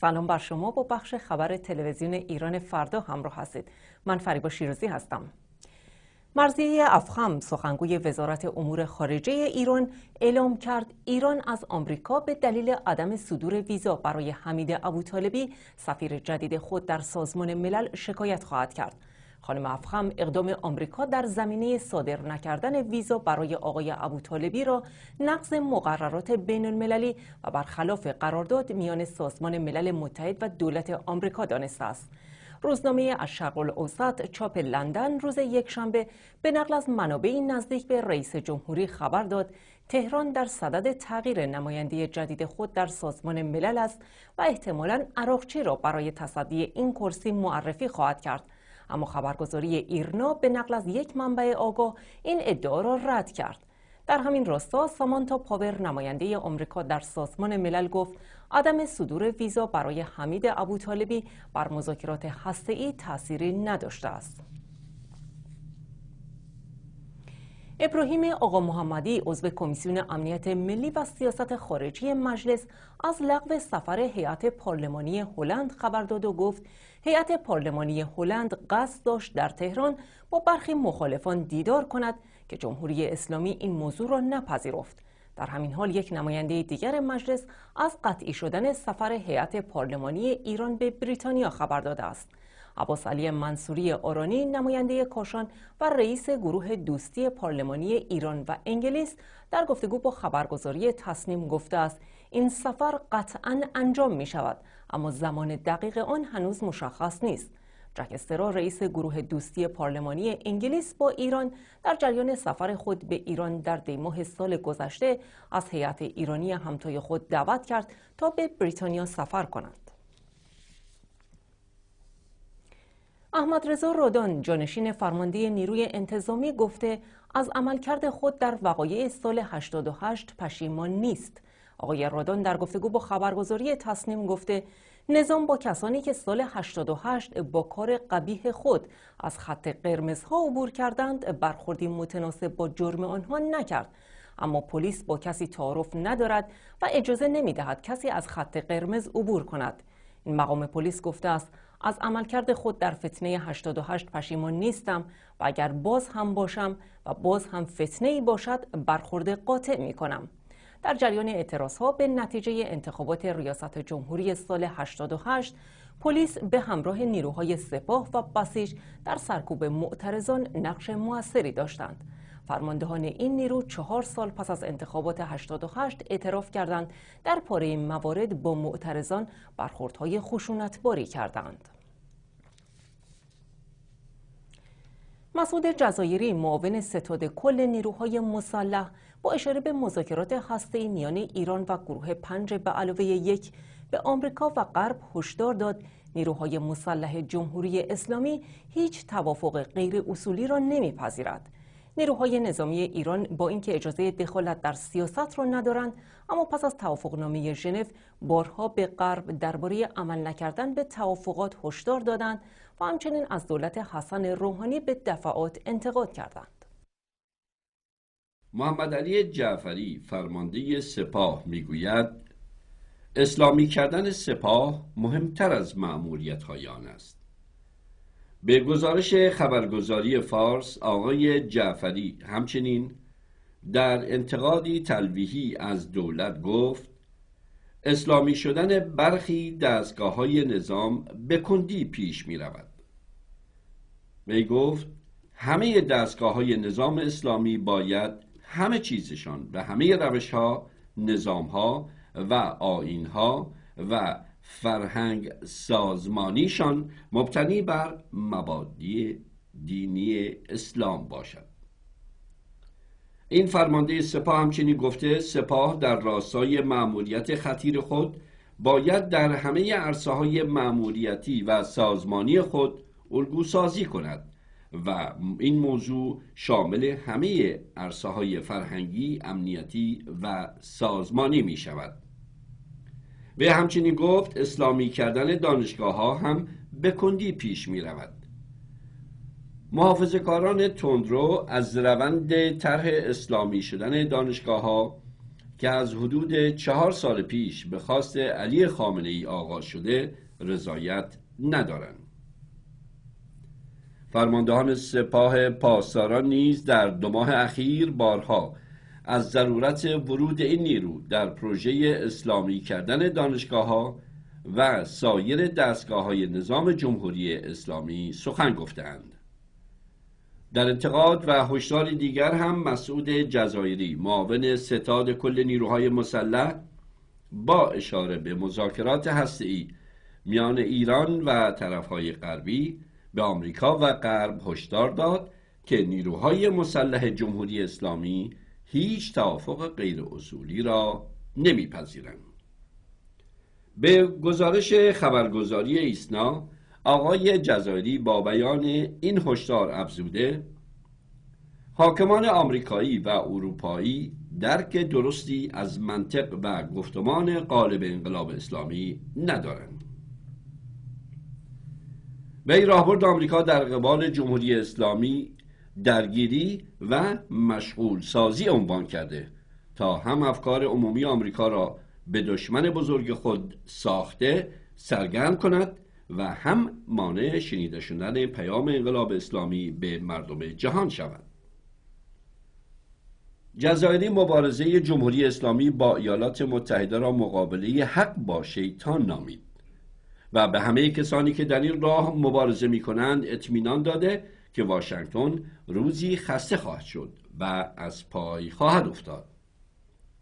سلام بر شما با بخش خبر تلویزیون ایران فردا همراه هستید من فریبا شیروزی هستم مرزیه افخم سخنگوی وزارت امور خارجه ایران اعلام کرد ایران از آمریکا به دلیل عدم صدور ویزا برای حمید ابوطالبی سفیر جدید خود در سازمان ملل شکایت خواهد کرد خانم افخم اقدام آمریکا در زمینه صادر نکردن ویزا برای آقای ابوطالبی را نقض مقررات بین المللی و برخلاف قرارداد میان سازمان ملل متحد و دولت آمریکا دانسته است. روزنامه شغل اوسط چاپ لندن روز یکشنبه به نقل از منابعی نزدیک به رئیس جمهوری خبر داد تهران در صدد تغییر نماینده جدید خود در سازمان ملل است و احتمالا عراقچی را برای تصدی این کرسی معرفی خواهد کرد اما خبرگزاری ایرنا به نقل از یک منبع آگاه این ادعا را رد کرد در همین راستا سامانتا پاور نماینده آمریکا در سازمان ملل گفت عدم صدور ویزا برای حمید ابوطالبی بر مذاکرات هسته‌ای تأثیری نداشته است. ابراهیم آقا محمدی عضو کمیسیون امنیت ملی و سیاست خارجی مجلس از لغو سفر هیئت پارلمانی هلند خبر داد و گفت هیئت پارلمانی هلند قصد داشت در تهران با برخی مخالفان دیدار کند که جمهوری اسلامی این موضوع را نپذیرفت در همین حال یک نماینده دیگر مجلس از قطعی شدن سفر هیئت پارلمانی ایران به بریتانیا خبر داده است عباس علی منصوری آرانی نماینده کاشان و رئیس گروه دوستی پارلمانی ایران و انگلیس در گفتگو با خبرگزاری تصنیم گفته است این سفر قطعا انجام می شود اما زمان دقیق آن هنوز مشخص نیست جکسترا رئیس گروه دوستی پارلمانی انگلیس با ایران در جریان سفر خود به ایران در دیماه سال گذشته از هیئت ایرانی همتای خود دعوت کرد تا به بریتانیا سفر کنند احمد رضا رودان جانشین فرمانده نیروی انتظامی گفته از عملکرد خود در وقایع سال 88 پشیمان نیست. آقای رودان در گفتگو با خبرگزاری تصنیم گفته نظام با کسانی که سال 88 با کار قبیه خود از خط قرمزها عبور کردند برخوردی متناسب با جرم آنها نکرد اما پلیس با کسی تعارف ندارد و اجازه نمی دهد کسی از خط قرمز عبور کند این مقام پلیس گفته است از عملکرد خود در فتنه 88 پشیمان نیستم و اگر باز هم باشم و باز هم فتنه ای باشد برخورد قاطع می کنم. در جریان اعتراض ها به نتیجه انتخابات ریاست جمهوری سال 88 پلیس به همراه نیروهای سپاه و بسیج در سرکوب معترضان نقش موثری داشتند. فرماندهان این نیرو چهار سال پس از انتخابات 88 اعتراف کردند در پاره موارد با معترضان برخوردهای خشونتباری کردند. مسعود جزایری معاون ستاد کل نیروهای مسلح با اشاره به مذاکرات هسته‌ای میان ایران و گروه پنج به علاوه یک به آمریکا و غرب هشدار داد نیروهای مسلح جمهوری اسلامی هیچ توافق غیر اصولی را نمیپذیرد نیروهای نظامی ایران با اینکه اجازه دخالت در سیاست را ندارند اما پس از توافقنامه ژنو بارها به غرب درباره عمل نکردن به توافقات هشدار دادند و همچنین از دولت حسن روحانی به دفعات انتقاد کردند محمد علی جعفری فرمانده سپاه میگوید اسلامی کردن سپاه مهمتر از معمولیت های آن است به گزارش خبرگزاری فارس آقای جعفری همچنین در انتقادی تلویحی از دولت گفت اسلامی شدن برخی دستگاه های نظام به کندی پیش می رود وی گفت همه دستگاه های نظام اسلامی باید همه چیزشان و همه روش ها نظام ها و آین ها و فرهنگ سازمانیشان مبتنی بر مبادی دینی اسلام باشد این فرمانده سپاه همچنین گفته سپاه در راستای معمولیت خطیر خود باید در همه عرصه های معمولیتی و سازمانی خود الگو سازی کند و این موضوع شامل همه عرصه های فرهنگی، امنیتی و سازمانی می شود. به همچنین گفت اسلامی کردن دانشگاه ها هم به کندی پیش می رود محافظه کاران تندرو از روند طرح اسلامی شدن دانشگاه ها که از حدود چهار سال پیش به خواست علی خامنه ای آغاز شده رضایت ندارند. فرماندهان سپاه پاسداران نیز در دو ماه اخیر بارها از ضرورت ورود این نیرو در پروژه اسلامی کردن دانشگاه ها و سایر دستگاه های نظام جمهوری اسلامی سخن گفتند در انتقاد و هشدار دیگر هم مسعود جزایری معاون ستاد کل نیروهای مسلح با اشاره به مذاکرات هسته‌ای میان ایران و طرفهای غربی به آمریکا و غرب هشدار داد که نیروهای مسلح جمهوری اسلامی هیچ توافق غیر اصولی را نمیپذیرند به گزارش خبرگزاری ایسنا آقای جزایری با بیان این هشدار افزوده حاکمان آمریکایی و اروپایی درک درستی از منطق و گفتمان قالب انقلاب اسلامی ندارند وی راهبرد آمریکا در قبال جمهوری اسلامی درگیری و مشغول سازی عنوان کرده تا هم افکار عمومی آمریکا را به دشمن بزرگ خود ساخته سرگرم کند و هم مانع شنیده شدن پیام انقلاب اسلامی به مردم جهان شود جزایری مبارزه جمهوری اسلامی با ایالات متحده را مقابله حق با شیطان نامید و به همه کسانی که در این راه مبارزه می کنند اطمینان داده که واشنگتن روزی خسته خواهد شد و از پای خواهد افتاد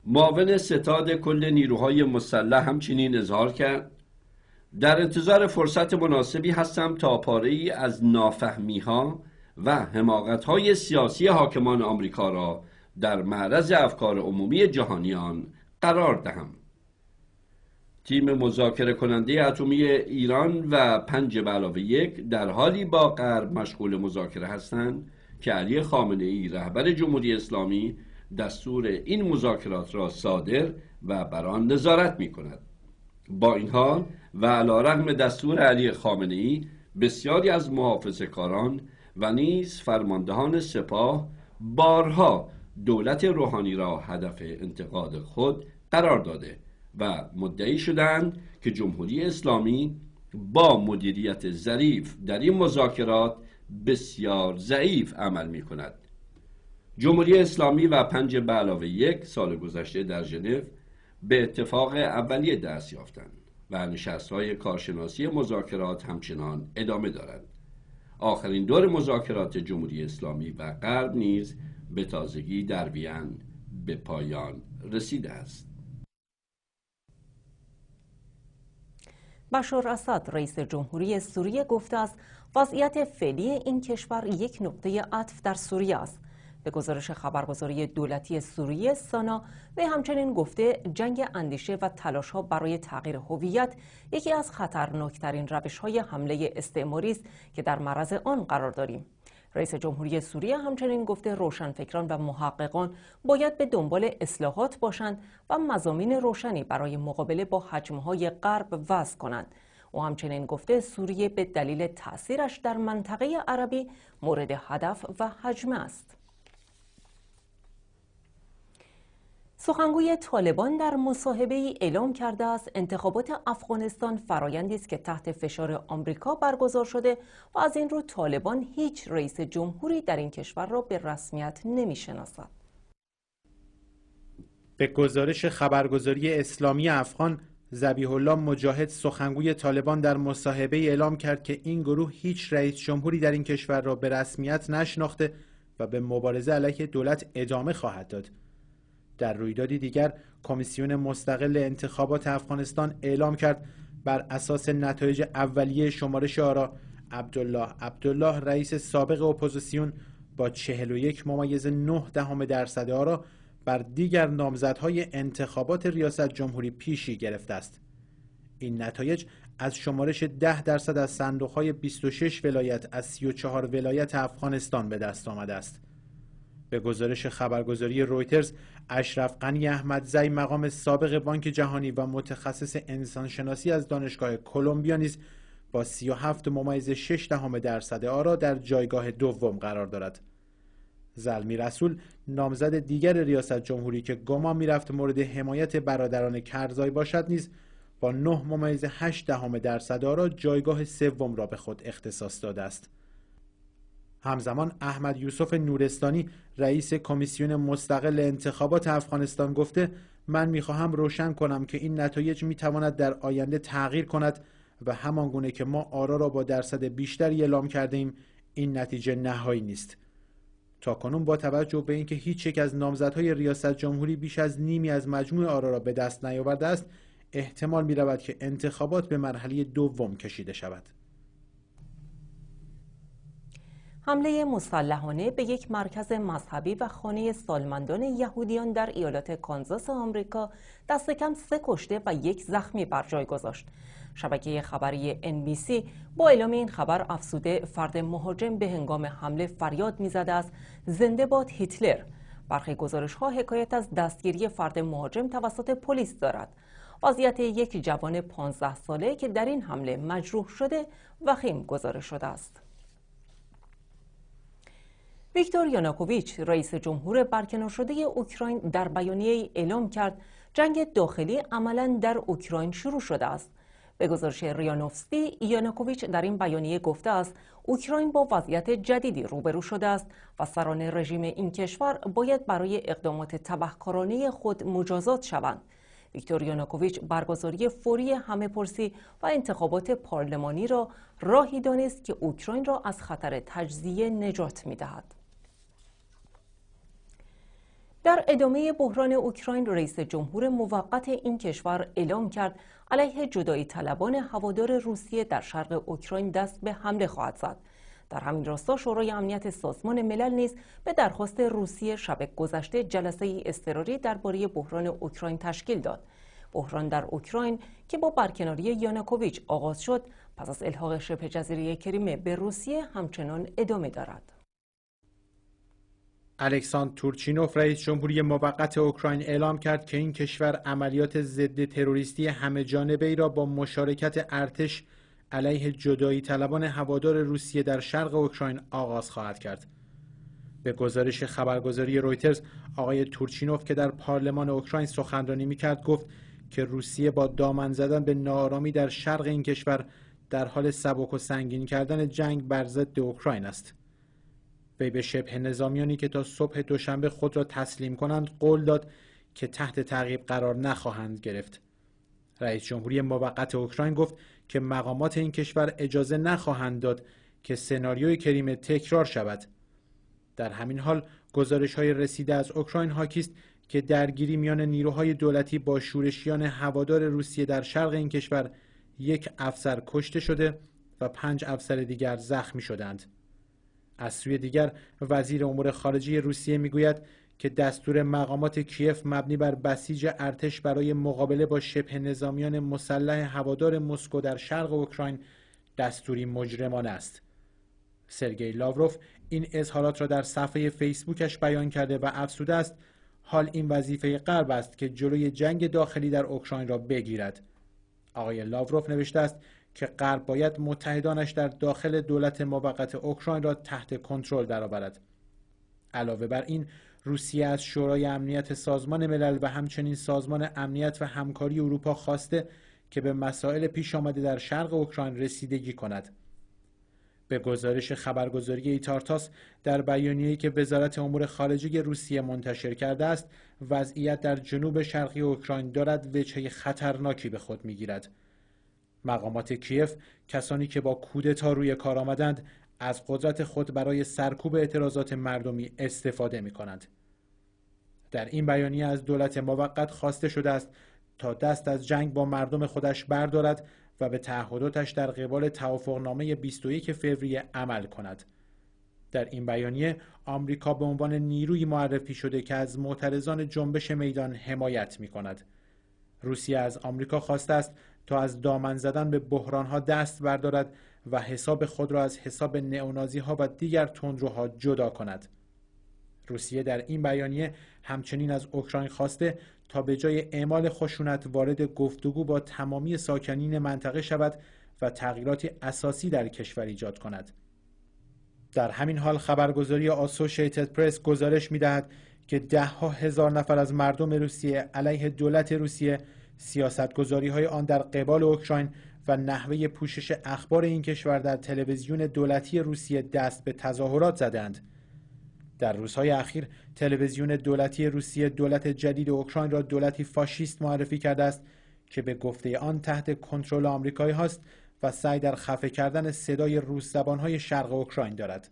معاون ستاد کل نیروهای مسلح همچنین اظهار کرد در انتظار فرصت مناسبی هستم تا پاره ای از نافهمی ها و حماقت های سیاسی حاکمان آمریکا را در معرض افکار عمومی جهانیان قرار دهم تیم مذاکره کننده اتمی ایران و پنج به علاوه یک در حالی با غرب مشغول مذاکره هستند که علی خامنه ای رهبر جمهوری اسلامی دستور این مذاکرات را صادر و بر آن نظارت می کند با این حال و علا رغم دستور علی خامنه ای بسیاری از محافظ کاران و نیز فرماندهان سپاه بارها دولت روحانی را هدف انتقاد خود قرار داده و مدعی شدند که جمهوری اسلامی با مدیریت ظریف در این مذاکرات بسیار ضعیف عمل می کند جمهوری اسلامی و پنج به علاوه یک سال گذشته در ژنو به اتفاق اولیه دست یافتند و نشستهای کارشناسی مذاکرات همچنان ادامه دارند آخرین دور مذاکرات جمهوری اسلامی و غرب نیز به تازگی در وین به پایان رسیده است بشار اسد رئیس جمهوری سوریه گفته است وضعیت فعلی این کشور یک نقطه عطف در سوریه است به گزارش خبرگزاری دولتی سوریه سانا وی همچنین گفته جنگ اندیشه و تلاش ها برای تغییر هویت یکی از خطرناکترین روش های حمله استعماری است که در معرض آن قرار داریم رئیس جمهوری سوریه همچنین گفته روشنفکران و محققان باید به دنبال اصلاحات باشند و مزامین روشنی برای مقابله با حجمهای غرب وضع کنند او همچنین گفته سوریه به دلیل تاثیرش در منطقه عربی مورد هدف و حجمه است سخنگوی طالبان در مصاحبه ای اعلام کرده است انتخابات افغانستان فرایندی است که تحت فشار آمریکا برگزار شده و از این رو طالبان هیچ رئیس جمهوری در این کشور را به رسمیت نمیشناسد. به گزارش خبرگزاری اسلامی افغان زبیح الله مجاهد سخنگوی طالبان در مصاحبه اعلام کرد که این گروه هیچ رئیس جمهوری در این کشور را به رسمیت نشناخته و به مبارزه علیه دولت ادامه خواهد داد. در رویدادی دیگر کمیسیون مستقل انتخابات افغانستان اعلام کرد بر اساس نتایج اولیه شمارش آرا عبدالله عبدالله رئیس سابق اپوزیسیون با 41 ممیز 9 دهم درصد آرا بر دیگر نامزدهای انتخابات ریاست جمهوری پیشی گرفته است این نتایج از شمارش 10 درصد از صندوقهای 26 ولایت از 34 ولایت افغانستان به دست آمده است به گزارش خبرگزاری رویترز اشرف غنی زی مقام سابق بانک جهانی و متخصص انسانشناسی از دانشگاه کلمبیا نیز با 37 ممیز 6 دهم درصد آرا در جایگاه دوم قرار دارد. زلمی رسول نامزد دیگر ریاست جمهوری که گمان میرفت مورد حمایت برادران کرزای باشد نیز با 9 ممیز 8 دهم درصد آرا جایگاه سوم را به خود اختصاص داده است. همزمان احمد یوسف نورستانی رئیس کمیسیون مستقل انتخابات افغانستان گفته من میخواهم روشن کنم که این نتایج میتواند در آینده تغییر کند و همان گونه که ما آرا را با درصد بیشتری اعلام کرده ایم این نتیجه نهایی نیست تا کنون با توجه به اینکه هیچ یک از نامزدهای ریاست جمهوری بیش از نیمی از مجموع آرا را به دست نیاورده است احتمال می رود که انتخابات به مرحله دوم کشیده شود حمله مسلحانه به یک مرکز مذهبی و خانه سالمندان یهودیان در ایالت کانزاس آمریکا دست کم سه کشته و یک زخمی بر جای گذاشت. شبکه خبری NBC با اعلام این خبر افسوده فرد مهاجم به هنگام حمله فریاد میزده است زنده باد هیتلر. برخی گزارش ها حکایت از دستگیری فرد مهاجم توسط پلیس دارد. وضعیت یک جوان 15 ساله که در این حمله مجروح شده و خیم گزارش شده است. ویکتور یاناکوویچ رئیس جمهور برکنار شده اوکراین در بیانیه اعلام کرد جنگ داخلی عملا در اوکراین شروع شده است به گزارش ریانوفسکی یاناکوویچ در این بیانیه گفته است اوکراین با وضعیت جدیدی روبرو شده است و سران رژیم این کشور باید برای اقدامات تبهکارانه خود مجازات شوند ویکتور یاناکوویچ برگزاری فوری همه پرسی و انتخابات پارلمانی را راهی دانست که اوکراین را از خطر تجزیه نجات میدهد در ادامه بحران اوکراین رئیس جمهور موقت این کشور اعلام کرد علیه جدایی طلبان هوادار روسیه در شرق اوکراین دست به حمله خواهد زد. در همین راستا شورای امنیت سازمان ملل نیز به درخواست روسیه شب گذشته جلسه اضطراری درباره بحران اوکراین تشکیل داد. بحران در اوکراین که با برکناری یانکوویچ آغاز شد پس از الحاق شبه جزیره کریمه به روسیه همچنان ادامه دارد. الکساندر تورچینوف رئیس جمهوری موقت اوکراین اعلام کرد که این کشور عملیات ضد تروریستی همه جانبه ای را با مشارکت ارتش علیه جدایی طلبان هوادار روسیه در شرق اوکراین آغاز خواهد کرد. به گزارش خبرگزاری رویترز آقای تورچینوف که در پارلمان اوکراین سخنرانی میکرد گفت که روسیه با دامن زدن به نارامی در شرق این کشور در حال سبک و سنگین کردن جنگ بر ضد اوکراین است. وی به شبه نظامیانی که تا صبح دوشنبه خود را تسلیم کنند قول داد که تحت تعقیب قرار نخواهند گرفت رئیس جمهوری موقت اوکراین گفت که مقامات این کشور اجازه نخواهند داد که سناریوی کریمه تکرار شود در همین حال گزارش های رسیده از اوکراین حاکی است که درگیری میان نیروهای دولتی با شورشیان هوادار روسیه در شرق این کشور یک افسر کشته شده و پنج افسر دیگر زخمی شدند از سوی دیگر وزیر امور خارجه روسیه میگوید که دستور مقامات کیف مبنی بر بسیج ارتش برای مقابله با شبه نظامیان مسلح هوادار مسکو در شرق اوکراین دستوری مجرمانه است سرگئی لاوروف این اظهارات را در صفحه فیسبوکش بیان کرده و افسوده است حال این وظیفه غرب است که جلوی جنگ داخلی در اوکراین را بگیرد آقای لاوروف نوشته است که غرب باید متحدانش در داخل دولت موقت اوکراین را تحت کنترل درآورد علاوه بر این روسیه از شورای امنیت سازمان ملل و همچنین سازمان امنیت و همکاری اروپا خواسته که به مسائل پیش آمده در شرق اوکراین رسیدگی کند به گزارش خبرگزاری ایتارتاس در بیانیه‌ای که وزارت امور خارجه روسیه منتشر کرده است وضعیت در جنوب شرقی اوکراین دارد وجهه خطرناکی به خود میگیرد مقامات کیف کسانی که با کودتا روی کار آمدند از قدرت خود برای سرکوب اعتراضات مردمی استفاده می کنند. در این بیانیه از دولت موقت خواسته شده است تا دست از جنگ با مردم خودش بردارد و به تعهداتش در قبال توافقنامه 21 فوریه عمل کند. در این بیانیه آمریکا به عنوان نیروی معرفی شده که از معترضان جنبش میدان حمایت می کند. روسیه از آمریکا خواسته است تا از دامن زدن به بحران ها دست بردارد و حساب خود را از حساب نئونازی ها و دیگر تندروها جدا کند. روسیه در این بیانیه همچنین از اوکراین خواسته تا به جای اعمال خشونت وارد گفتگو با تمامی ساکنین منطقه شود و تغییرات اساسی در کشور ایجاد کند. در همین حال خبرگزاری آسوشیتد پرس گزارش می دهد که ده ها هزار نفر از مردم روسیه علیه دولت روسیه سیاستگذاری های آن در قبال اوکراین و نحوه پوشش اخبار این کشور در تلویزیون دولتی روسیه دست به تظاهرات زدند. در روزهای اخیر تلویزیون دولتی روسیه دولت جدید اوکراین را دولتی فاشیست معرفی کرده است که به گفته آن تحت کنترل آمریکایی هاست و سعی در خفه کردن صدای روس زبانهای شرق اوکراین دارد.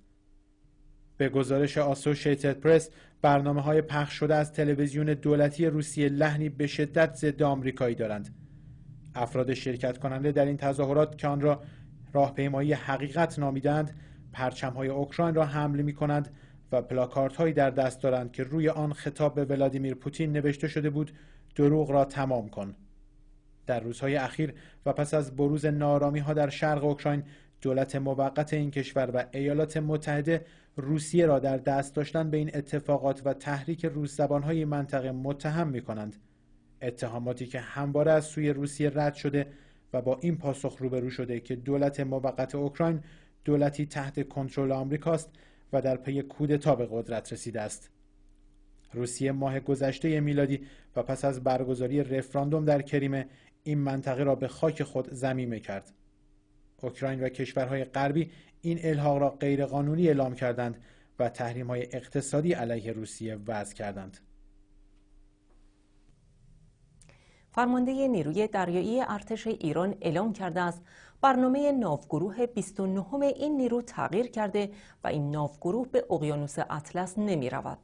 به گزارش آسوشیتد پرس برنامه های پخش شده از تلویزیون دولتی روسیه لحنی به شدت ضد آمریکایی دارند افراد شرکت کننده در این تظاهرات که آن را راهپیمایی حقیقت نامیدند پرچم های اوکراین را حمل می کنند و پلاکارت هایی در دست دارند که روی آن خطاب به ولادیمیر پوتین نوشته شده بود دروغ را تمام کن در روزهای اخیر و پس از بروز نارامی ها در شرق اوکراین دولت موقت این کشور و ایالات متحده روسیه را در دست داشتن به این اتفاقات و تحریک روس زبانهای منطقه متهم می کنند. اتهاماتی که همواره از سوی روسیه رد شده و با این پاسخ روبرو شده که دولت موقت اوکراین دولتی تحت کنترل آمریکاست و در پی کودتا به قدرت رسیده است. روسیه ماه گذشته میلادی و پس از برگزاری رفراندوم در کریمه این منطقه را به خاک خود زمیمه کرد. اوکراین و کشورهای غربی این الحاق را غیرقانونی اعلام کردند و تحریم های اقتصادی علیه روسیه وضع کردند. فرمانده نیروی دریایی ارتش ایران اعلام کرده است برنامه ناوگروه 29 این نیرو تغییر کرده و این ناوگروه به اقیانوس اطلس نمی رود.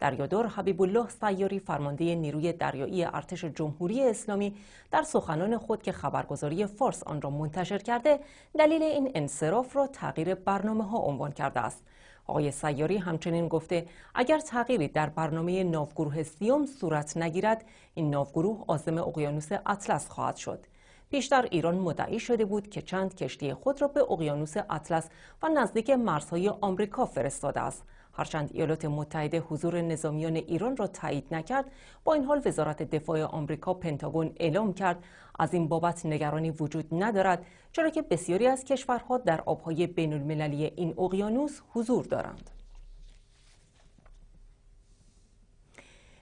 دریادور حبیب الله سیاری فرمانده نیروی دریایی ارتش جمهوری اسلامی در سخنان خود که خبرگزاری فارس آن را منتشر کرده دلیل این انصراف را تغییر برنامه ها عنوان کرده است آقای سیاری همچنین گفته اگر تغییری در برنامه ناوگروه سیوم صورت نگیرد این ناوگروه آزم اقیانوس اطلس خواهد شد پیشتر ایران مدعی شده بود که چند کشتی خود را به اقیانوس اطلس و نزدیک مرزهای آمریکا فرستاده است هرچند ایالات متحده حضور نظامیان ایران را تایید نکرد با این حال وزارت دفاع آمریکا پنتاگون اعلام کرد از این بابت نگرانی وجود ندارد چرا که بسیاری از کشورها در آبهای بین المللی این اقیانوس حضور دارند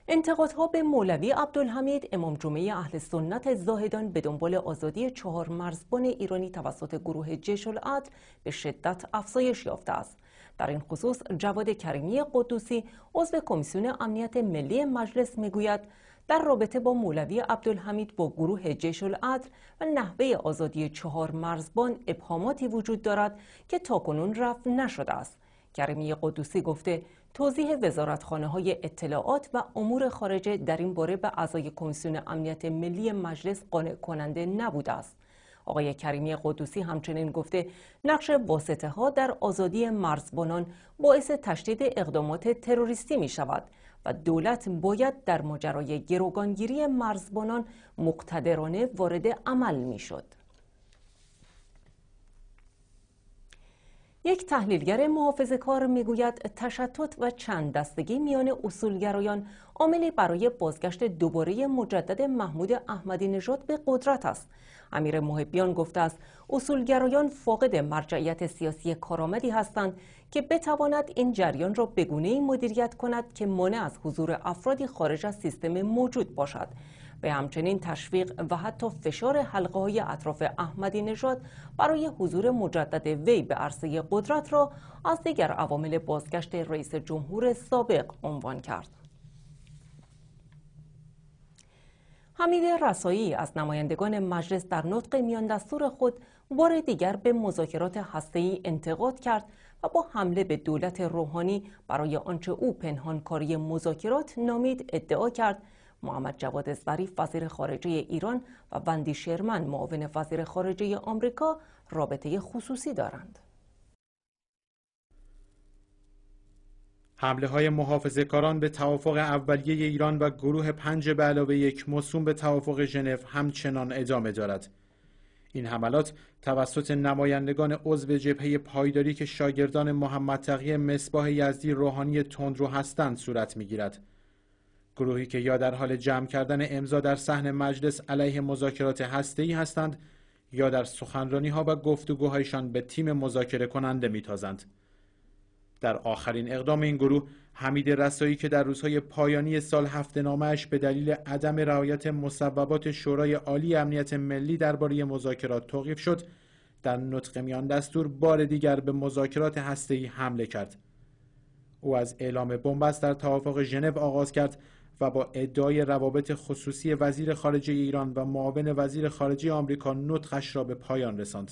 انتقادها به مولوی عبدالحمید امام جمعه اهل سنت زاهدان به دنبال آزادی چهار مرزبان ایرانی توسط گروه جشل العدل به شدت افزایش یافته است در این خصوص جواد کریمی قدوسی عضو کمیسیون امنیت ملی مجلس میگوید در رابطه با مولوی عبدالحمید با گروه جیش العدل و نحوه آزادی چهار مرزبان ابهاماتی وجود دارد که تاکنون رفع نشده است کریمی قدوسی گفته توضیح وزارتخانه های اطلاعات و امور خارجه در این باره به اعضای کمیسیون امنیت ملی مجلس قانع کننده نبوده است آقای کریمی قدوسی همچنین گفته نقش واسطه ها در آزادی مرزبانان باعث تشدید اقدامات تروریستی می شود و دولت باید در ماجرای گروگانگیری مرزبانان مقتدرانه وارد عمل می شد. یک تحلیلگر محافظ کار میگوید تشتت و چند دستگی میان اصولگرایان عاملی برای بازگشت دوباره مجدد محمود احمدی نژاد به قدرت است امیر محبیان گفته است اصولگرایان فاقد مرجعیت سیاسی کارآمدی هستند که بتواند این جریان را بگونه این مدیریت کند که مانع از حضور افرادی خارج از سیستم موجود باشد به همچنین تشویق و حتی فشار حلقه های اطراف احمدی نژاد برای حضور مجدد وی به عرصه قدرت را از دیگر عوامل بازگشت رئیس جمهور سابق عنوان کرد حمید رسایی از نمایندگان مجلس در نطق میان دستور خود بار دیگر به مذاکرات هسته‌ای انتقاد کرد و با حمله به دولت روحانی برای آنچه او پنهانکاری مذاکرات نامید ادعا کرد محمد جواد ظریف وزیر خارجه ایران و وندی شرمن معاون وزیر خارجه آمریکا رابطه خصوصی دارند. حمله های کاران به توافق اولیه ایران و گروه پنج به علاوه یک موسوم به توافق ژنو همچنان ادامه دارد. این حملات توسط نمایندگان عضو جبهه پایداری که شاگردان محمد تقی مصباح یزدی روحانی تندرو هستند صورت میگیرد. گروهی که یا در حال جمع کردن امضا در صحن مجلس علیه مذاکرات هسته‌ای هستند یا در سخنرانی ها و گفتگوهایشان به تیم مذاکره کننده میتازند. در آخرین اقدام این گروه حمید رسایی که در روزهای پایانی سال هفته نامش به دلیل عدم رعایت مصوبات شورای عالی امنیت ملی درباره مذاکرات توقیف شد در نطق میان دستور بار دیگر به مذاکرات هسته‌ای حمله کرد او از اعلام بنبست در توافق ژنو آغاز کرد و با ادعای روابط خصوصی وزیر خارجه ایران و معاون وزیر خارجه آمریکا نطقش را به پایان رساند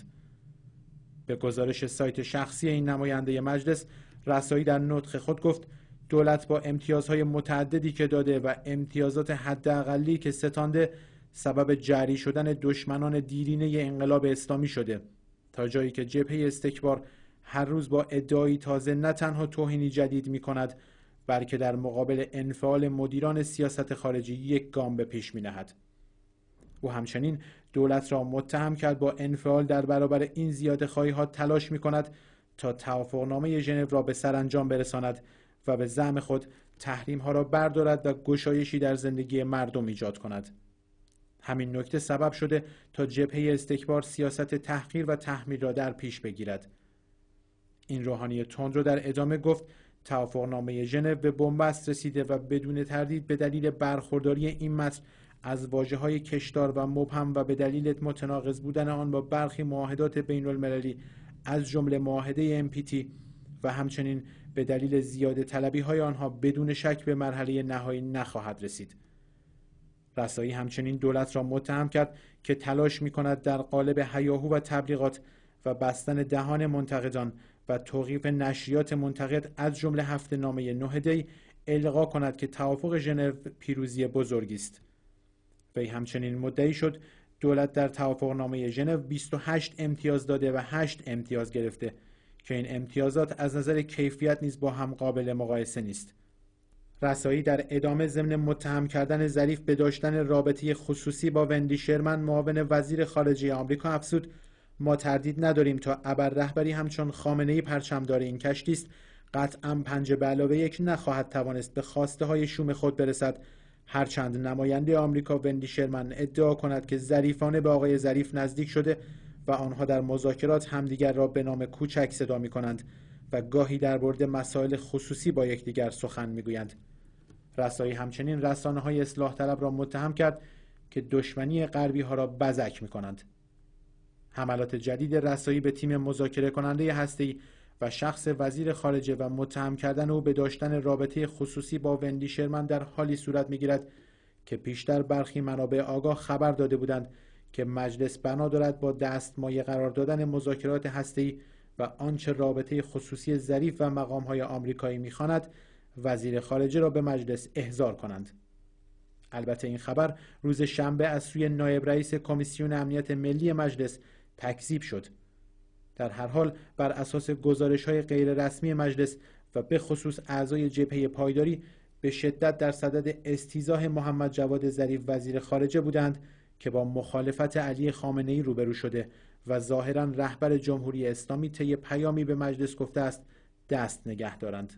به گزارش سایت شخصی این نماینده مجلس رسایی در نطخ خود گفت دولت با امتیازهای متعددی که داده و امتیازات حداقلی که ستانده سبب جری شدن دشمنان دیرینه ی انقلاب اسلامی شده تا جایی که جبهه استکبار هر روز با ادعایی تازه نه تنها توهینی جدید می کند بلکه در مقابل انفعال مدیران سیاست خارجی یک گام به پیش می نهد. او همچنین دولت را متهم کرد با انفعال در برابر این زیاده خواهی ها تلاش می کند تا توافقنامه ژنو را به سرانجام برساند و به زعم خود تحریم ها را بردارد و گشایشی در زندگی مردم ایجاد کند همین نکته سبب شده تا جبهه استکبار سیاست تحقیر و تحمیل را در پیش بگیرد این روحانی تند رو در ادامه گفت توافقنامه ژنو به بنبست رسیده و بدون تردید به دلیل برخورداری این متن از واجه های کشدار و مبهم و به دلیل متناقض بودن آن با برخی معاهدات بین‌المللی. از جمله معاهده MPT و همچنین به دلیل زیاده طلبی های آنها بدون شک به مرحله نهایی نخواهد رسید. رسایی همچنین دولت را متهم کرد که تلاش می کند در قالب هیاهو و تبلیغات و بستن دهان منتقدان و توقیف نشریات منتقد از جمله هفته نامه نه دی کند که توافق ژنو پیروزی بزرگی است. وی همچنین مدعی شد دولت در توافقنامه ژنو 28 امتیاز داده و 8 امتیاز گرفته که این امتیازات از نظر کیفیت نیز با هم قابل مقایسه نیست رسایی در ادامه ضمن متهم کردن ظریف به داشتن رابطه خصوصی با وندی شرمن معاون وزیر خارجه آمریکا افزود ما تردید نداریم تا ابر رهبری همچون خامنه ای پرچمدار این کشتی است قطعا پنج به علاوه یک نخواهد توانست به خواسته های شوم خود برسد هرچند نماینده آمریکا وندی شرمن ادعا کند که ظریفانه به آقای ظریف نزدیک شده و آنها در مذاکرات همدیگر را به نام کوچک صدا می کنند و گاهی در برد مسائل خصوصی با یکدیگر سخن می گویند. رسایی همچنین رسانه های اصلاح طلب را متهم کرد که دشمنی غربی ها را بزک می کنند. حملات جدید رسایی به تیم مذاکره کننده ای و شخص وزیر خارجه و متهم کردن او به داشتن رابطه خصوصی با وندی شرمن در حالی صورت میگیرد که پیشتر برخی منابع آگاه خبر داده بودند که مجلس بنا دارد با دست مایه قرار دادن مذاکرات هسته‌ای و آنچه رابطه خصوصی ظریف و مقامهای آمریکایی میخواند وزیر خارجه را به مجلس احضار کنند البته این خبر روز شنبه از سوی نایب رئیس کمیسیون امنیت ملی مجلس تکذیب شد در هر حال بر اساس گزارش های غیر رسمی مجلس و به خصوص اعضای جبهه پایداری به شدت در صدد استیزاه محمد جواد ظریف وزیر خارجه بودند که با مخالفت علی خامنه ای روبرو شده و ظاهرا رهبر جمهوری اسلامی طی پیامی به مجلس گفته است دست نگه دارند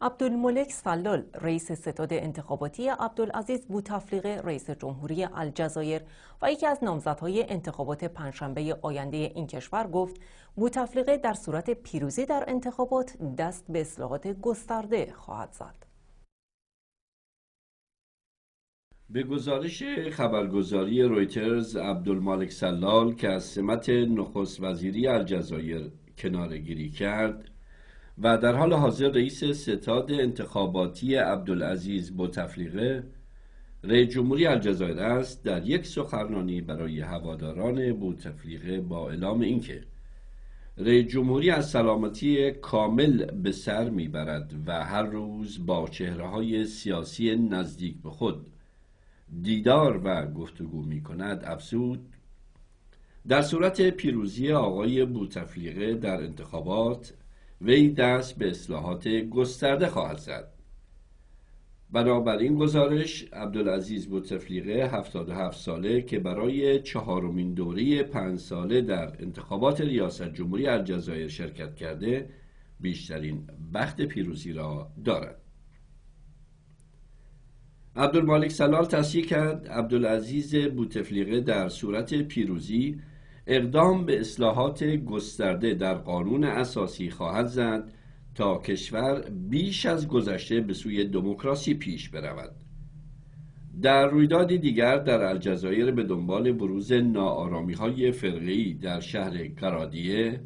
عبدالملک سلال رئیس ستاد انتخاباتی عبدالعزیز بوتفلیقه رئیس جمهوری الجزایر و یکی از نامزدهای انتخابات پنجشنبه آینده این کشور گفت بوتفلیقه در صورت پیروزی در انتخابات دست به اصلاحات گسترده خواهد زد به گزارش خبرگزاری رویترز عبدالملک سلال که از سمت نخست وزیری الجزایر کنارگیری کرد و در حال حاضر رئیس ستاد انتخاباتی عبدالعزیز بوتفلیقه رئیس جمهوری الجزایر است در یک سخنرانی برای هواداران بوتفلیقه با اعلام اینکه رئیس جمهوری از سلامتی کامل به سر میبرد و هر روز با چهره های سیاسی نزدیک به خود دیدار و گفتگو می کند افسود در صورت پیروزی آقای بوتفلیقه در انتخابات وی دست به اصلاحات گسترده خواهد زد بنابراین گزارش عبدالعزیز بوتفلیقه 77 ساله که برای چهارمین دوره پنج ساله در انتخابات ریاست جمهوری الجزایر شرکت کرده بیشترین بخت پیروزی را دارد عبدالمالک سلال تصدیق کرد عبدالعزیز بوتفلیقه در صورت پیروزی اقدام به اصلاحات گسترده در قانون اساسی خواهد زد تا کشور بیش از گذشته به سوی دموکراسی پیش برود در رویدادی دیگر در الجزایر به دنبال بروز نارامی های فرقی در شهر کرادیه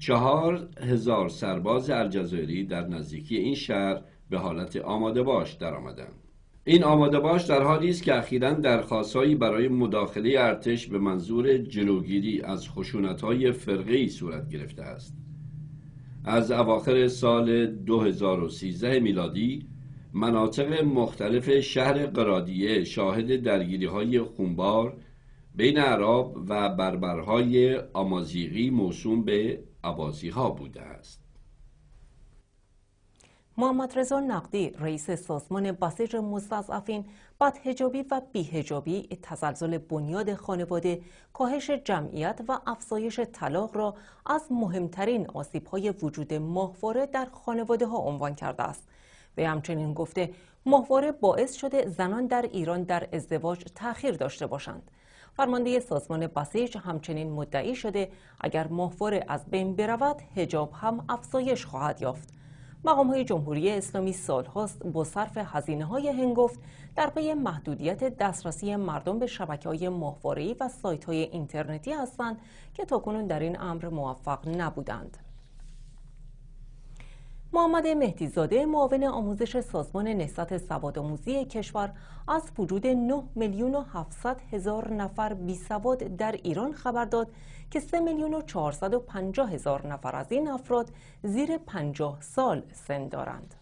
چهار هزار سرباز الجزایری در نزدیکی این شهر به حالت آماده باش درآمدند. این باش در حالی است که اخیرا درخواستهایی برای مداخله ارتش به منظور جلوگیری از خشونتهای فرقی صورت گرفته است از اواخر سال 2013 میلادی مناطق مختلف شهر قرادیه شاهد درگیری های خونبار بین عرب و بربرهای آمازیغی موسوم به عبازی ها بوده است محمد رضا نقدی رئیس سازمان بسیج مستضعفین بدهجابی و بیهجابی تزلزل بنیاد خانواده کاهش جمعیت و افزایش طلاق را از مهمترین آسیبهای وجود ماهواره در خانواده ها عنوان کرده است به همچنین گفته ماهواره باعث شده زنان در ایران در ازدواج تأخیر داشته باشند فرمانده سازمان بسیج همچنین مدعی شده اگر ماهواره از بین برود هجاب هم افزایش خواهد یافت مقام های جمهوری اسلامی سالهاست با صرف هزینه های هنگفت در پی محدودیت دسترسی مردم به شبکه های و سایت های اینترنتی هستند که تاکنون در این امر موفق نبودند. محمد مهدیزاده معاون آموزش سازمان نهضت سواد آموزی کشور از وجود 9 میلیون و 700 هزار نفر سواد در ایران خبر داد که 3 میلیون و 450 هزار نفر از این افراد زیر 50 سال سن دارند.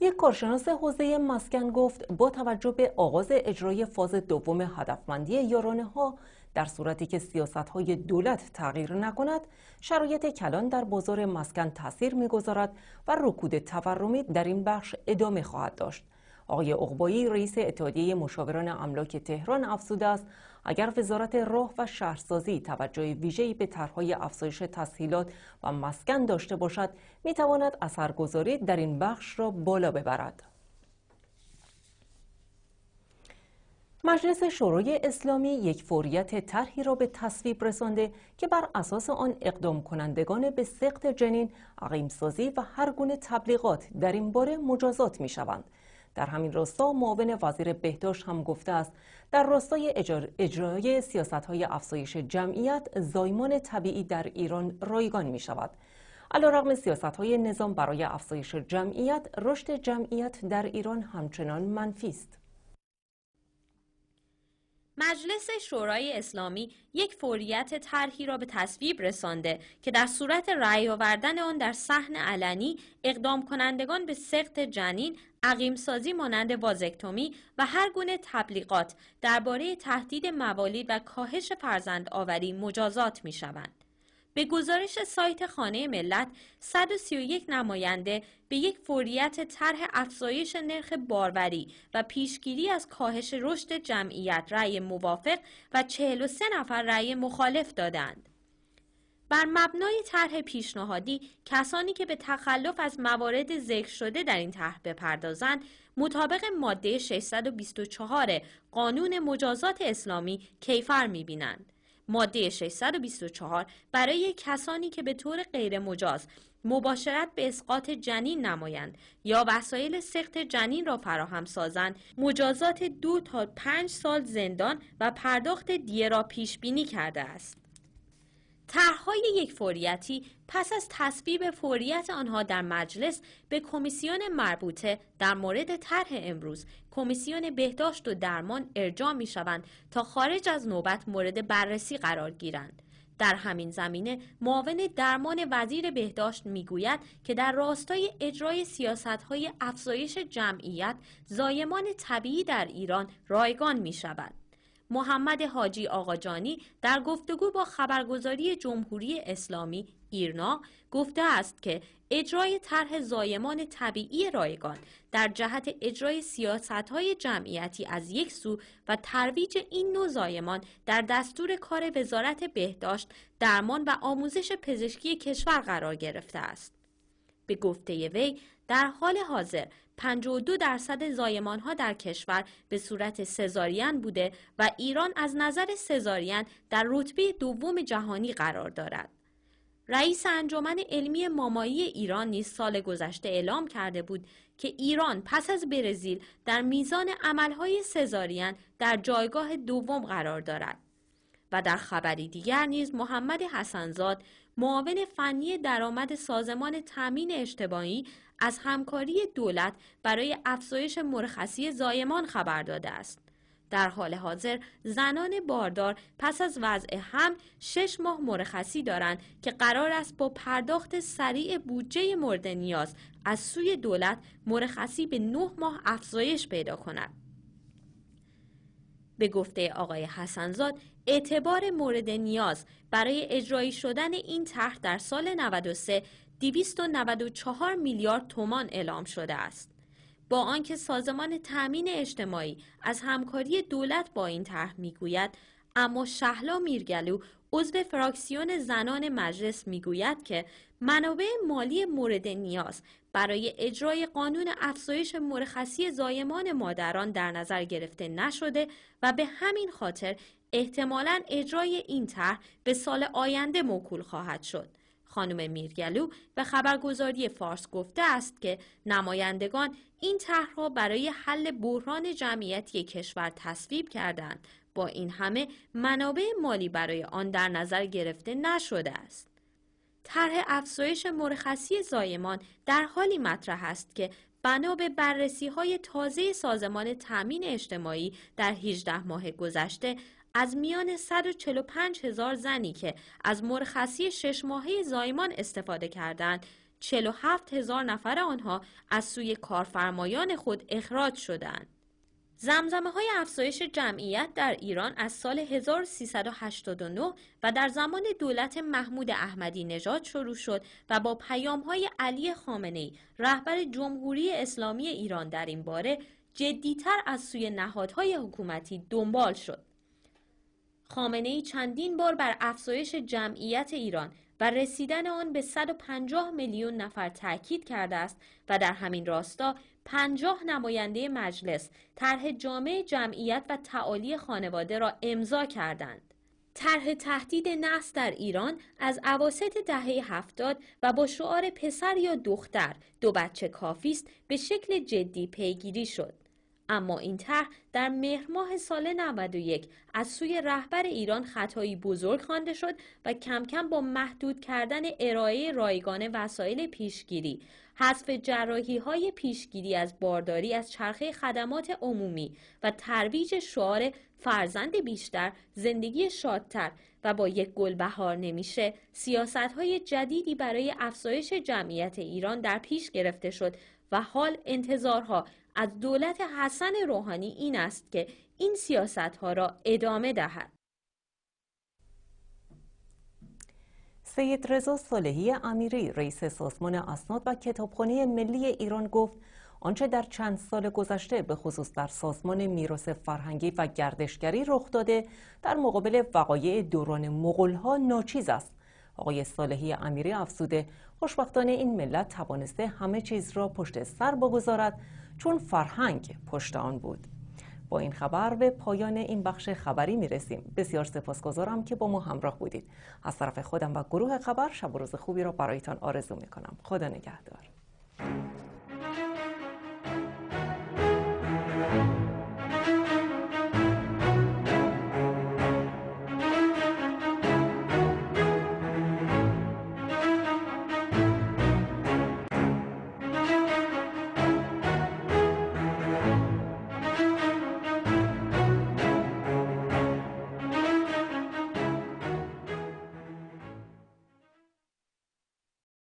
یک کارشناس حوزه مسکن گفت با توجه به آغاز اجرای فاز دوم هدفمندی یارانه ها در صورتی که سیاست های دولت تغییر نکند شرایط کلان در بازار مسکن تاثیر میگذارد و رکود تورمی در این بخش ادامه خواهد داشت آقای اقبایی رئیس اتحادیه مشاوران املاک تهران افزوده است اگر وزارت راه و شهرسازی توجه ویژه‌ای به طرحهای افزایش تسهیلات و مسکن داشته باشد میتواند اثرگذاری در این بخش را بالا ببرد مجلس شورای اسلامی یک فوریت طرحی را به تصویب رسانده که بر اساس آن اقدام کنندگان به سقط جنین، عقیمسازی و هر گونه تبلیغات در این باره مجازات می شوند. در همین راستا معاون وزیر بهداشت هم گفته است در راستای اجرای سیاست های افزایش جمعیت زایمان طبیعی در ایران رایگان می شود. علا رغم سیاست های نظام برای افزایش جمعیت رشد جمعیت در ایران همچنان منفی است. مجلس شورای اسلامی یک فوریت طرحی را به تصویب رسانده که در صورت رأی آوردن آن در صحن علنی اقدام کنندگان به سخت جنین عقیمسازی مانند وازکتومی و هر گونه تبلیغات درباره تهدید موالید و کاهش فرزند آوری مجازات می شوند. به گزارش سایت خانه ملت 131 نماینده به یک فوریت طرح افزایش نرخ باروری و پیشگیری از کاهش رشد جمعیت رأی موافق و 43 نفر رأی مخالف دادند. بر مبنای طرح پیشنهادی کسانی که به تخلف از موارد ذکر شده در این طرح بپردازند مطابق ماده 624 قانون مجازات اسلامی کیفر می‌بینند. ماده 624 برای کسانی که به طور غیر مجاز مباشرت به اسقاط جنین نمایند یا وسایل سخت جنین را فراهم سازند مجازات دو تا پنج سال زندان و پرداخت دیه را پیش بینی کرده است طرحهای یک فوریتی پس از تصویب فوریت آنها در مجلس به کمیسیون مربوطه در مورد طرح امروز کمیسیون بهداشت و درمان ارجاع می شوند تا خارج از نوبت مورد بررسی قرار گیرند. در همین زمینه معاون درمان وزیر بهداشت میگوید که در راستای اجرای سیاست های افزایش جمعیت زایمان طبیعی در ایران رایگان می شود. محمد حاجی آقاجانی در گفتگو با خبرگزاری جمهوری اسلامی ایرنا گفته است که اجرای طرح زایمان طبیعی رایگان در جهت اجرای سیاستهای جمعیتی از یک سو و ترویج این نوع زایمان در دستور کار وزارت بهداشت، درمان و آموزش پزشکی کشور قرار گرفته است. به گفته وی در حال حاضر 52 درصد زایمان ها در کشور به صورت سزارین بوده و ایران از نظر سزارین در رتبه دوم جهانی قرار دارد. رئیس انجمن علمی مامایی ایران نیز سال گذشته اعلام کرده بود که ایران پس از برزیل در میزان عملهای سزارین در جایگاه دوم قرار دارد. و در خبری دیگر نیز محمد حسنزاد معاون فنی درآمد سازمان تامین اشتباهی از همکاری دولت برای افزایش مرخصی زایمان خبر داده است. در حال حاضر زنان باردار پس از وضع هم شش ماه مرخصی دارند که قرار است با پرداخت سریع بودجه مورد نیاز از سوی دولت مرخصی به نه ماه افزایش پیدا کند. به گفته آقای حسنزاد اعتبار مورد نیاز برای اجرایی شدن این طرح در سال 93 294 میلیارد تومان اعلام شده است. با آنکه سازمان تأمین اجتماعی از همکاری دولت با این طرح میگوید اما شهلا میرگلو عضو فراکسیون زنان مجلس میگوید که منابع مالی مورد نیاز برای اجرای قانون افزایش مرخصی زایمان مادران در نظر گرفته نشده و به همین خاطر احتمالا اجرای این طرح به سال آینده موکول خواهد شد. خانم میرگلو به خبرگزاری فارس گفته است که نمایندگان این طرح را برای حل بحران جمعیتی کشور تصویب کردند با این همه منابع مالی برای آن در نظر گرفته نشده است طرح افزایش مرخصی زایمان در حالی مطرح است که بنا به بررسی های تازه سازمان تأمین اجتماعی در 18 ماه گذشته از میان 145 هزار زنی که از مرخصی شش ماهه زایمان استفاده کردند 47 هزار نفر آنها از سوی کارفرمایان خود اخراج شدند. زمزمه های افزایش جمعیت در ایران از سال 1389 و در زمان دولت محمود احمدی نژاد شروع شد و با پیام های علی خامنه رهبر جمهوری اسلامی ایران در این باره جدیتر از سوی نهادهای حکومتی دنبال شد. ای چندین بار بر افزایش جمعیت ایران و رسیدن آن به 150 میلیون نفر تاکید کرده است و در همین راستا 50 نماینده مجلس طرح جامعه جمعیت و تعالی خانواده را امضا کردند. طرح تهدید نسل در ایران از عواست دهه هفتاد و با شعار پسر یا دختر دو بچه کافی است به شکل جدی پیگیری شد. اما این طرح در مهر ماه سال 91 از سوی رهبر ایران خطایی بزرگ خوانده شد و کم کم با محدود کردن ارائه رایگان وسایل پیشگیری حذف جراحی های پیشگیری از بارداری از چرخه خدمات عمومی و ترویج شعار فرزند بیشتر زندگی شادتر و با یک گل بهار نمیشه سیاست های جدیدی برای افزایش جمعیت ایران در پیش گرفته شد و حال انتظارها از دولت حسن روحانی این است که این سیاست ها را ادامه دهد. سید رضا صالحی امیری رئیس سازمان اسناد و کتابخانه ملی ایران گفت آنچه در چند سال گذشته به خصوص در سازمان میراث فرهنگی و گردشگری رخ داده در مقابل وقایع دوران مغولها ناچیز است آقای صالحی امیری افزوده خوشبختانه این ملت توانسته همه چیز را پشت سر بگذارد چون فرهنگ پشت آن بود با این خبر به پایان این بخش خبری می رسیم بسیار سپاسگزارم که با ما همراه بودید از طرف خودم و گروه خبر شب و روز خوبی را برایتان آرزو می کنم خدا نگهدار